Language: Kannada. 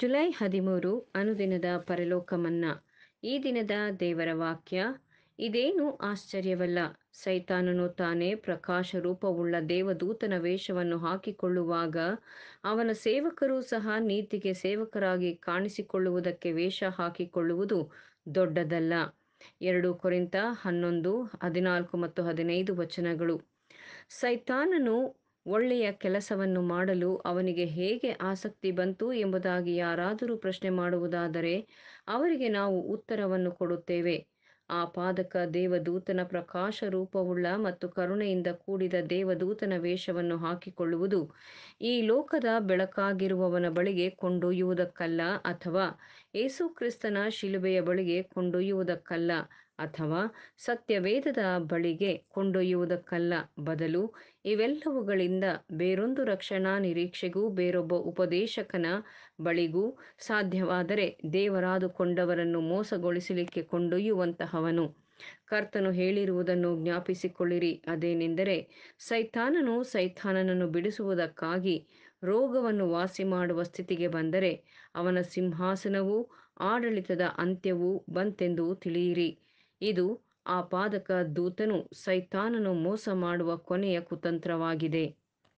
ಜುಲೈ ಹದಿಮೂರು ಅನುದಿನದ ಪರಲೋಕಮನ್ನ ಈ ದಿನದ ದೇವರ ವಾಕ್ಯ ಇದೇನು ಆಶ್ಚರ್ಯವಲ್ಲ ಸೈತಾನನು ತಾನೇ ಪ್ರಕಾಶ ರೂಪವುಳ್ಳ ದೇವದೂತನ ವೇಷವನ್ನು ಹಾಕಿಕೊಳ್ಳುವಾಗ ಅವನ ಸೇವಕರು ಸಹ ನೀತಿಗೆ ಸೇವಕರಾಗಿ ಕಾಣಿಸಿಕೊಳ್ಳುವುದಕ್ಕೆ ವೇಷ ಹಾಕಿಕೊಳ್ಳುವುದು ದೊಡ್ಡದಲ್ಲ ಎರಡು ಕೊರಿಂತ ಹನ್ನೊಂದು ಹದಿನಾಲ್ಕು ಮತ್ತು ಹದಿನೈದು ವಚನಗಳು ಸೈತಾನನು ಒಳ್ಳೆಯ ಕೆಲಸವನ್ನು ಮಾಡಲು ಅವನಿಗೆ ಹೇಗೆ ಆಸಕ್ತಿ ಬಂತು ಎಂಬುದಾಗಿ ಯಾರಾದರೂ ಪ್ರಶ್ನೆ ಮಾಡುವುದಾದರೆ ಅವರಿಗೆ ನಾವು ಉತ್ತರವನ್ನು ಕೊಡುತ್ತೇವೆ ಆ ಪಾದಕ ದೇವದೂತನ ಪ್ರಕಾಶ ರೂಪವುಳ್ಳ ಮತ್ತು ಕರುಣೆಯಿಂದ ಕೂಡಿದ ದೇವದೂತನ ವೇಷವನ್ನು ಹಾಕಿಕೊಳ್ಳುವುದು ಈ ಲೋಕದ ಬೆಳಕಾಗಿರುವವನ ಬಳಿಗೆ ಕೊಂಡೊಯ್ಯುವುದಕ್ಕಲ್ಲ ಅಥವಾ ಕ್ರಿಸ್ತನ ಶಿಲುಬೆಯ ಬಳಿಗೆ ಕೊಂಡೊಯ್ಯುವುದಕ್ಕಲ್ಲ ಅಥವಾ ಸತ್ಯವೇದದ ಬಳಿಗೆ ಕೊಂಡೊಯ್ಯುವುದಕ್ಕಲ್ಲ ಬದಲು ಇವೆಲ್ಲವುಗಳಿಂದ ಬೇರೊಂದು ರಕ್ಷಣಾ ನಿರೀಕ್ಷೆಗೂ ಬೇರೊಬ್ಬ ಉಪದೇಶಕನ ಬಳಿಗೂ ಸಾಧ್ಯವಾದರೆ ದೇವರಾದುಕೊಂಡವರನ್ನು ಮೋಸಗೊಳಿಸಲಿಕ್ಕೆ ಕೊಂಡೊಯ್ಯುವಂತಹವನು ಕರ್ತನು ಹೇಳಿರುವುದನ್ನು ಜ್ಞಾಪಿಸಿಕೊಳ್ಳಿರಿ ಅದೇನೆಂದರೆ ಸೈತಾನನು ಸೈತಾನನನ್ನು ಬಿಡಿಸುವುದಕ್ಕಾಗಿ ರೋಗವನ್ನು ವಾಸಿ ಮಾಡುವ ಸ್ಥಿತಿಗೆ ಬಂದರೆ ಅವನ ಸಿಂಹಾಸನವೂ ಆಡಳಿತದ ಅಂತ್ಯವೂ ಬಂತೆಂದು ತಿಳಿಯಿರಿ ಇದು ಆ ಪಾದಕ ದೂತನು ಸೈತಾನನು ಮೋಸ ಮಾಡುವ ಕೊನೆಯ ಕುತಂತ್ರವಾಗಿದೆ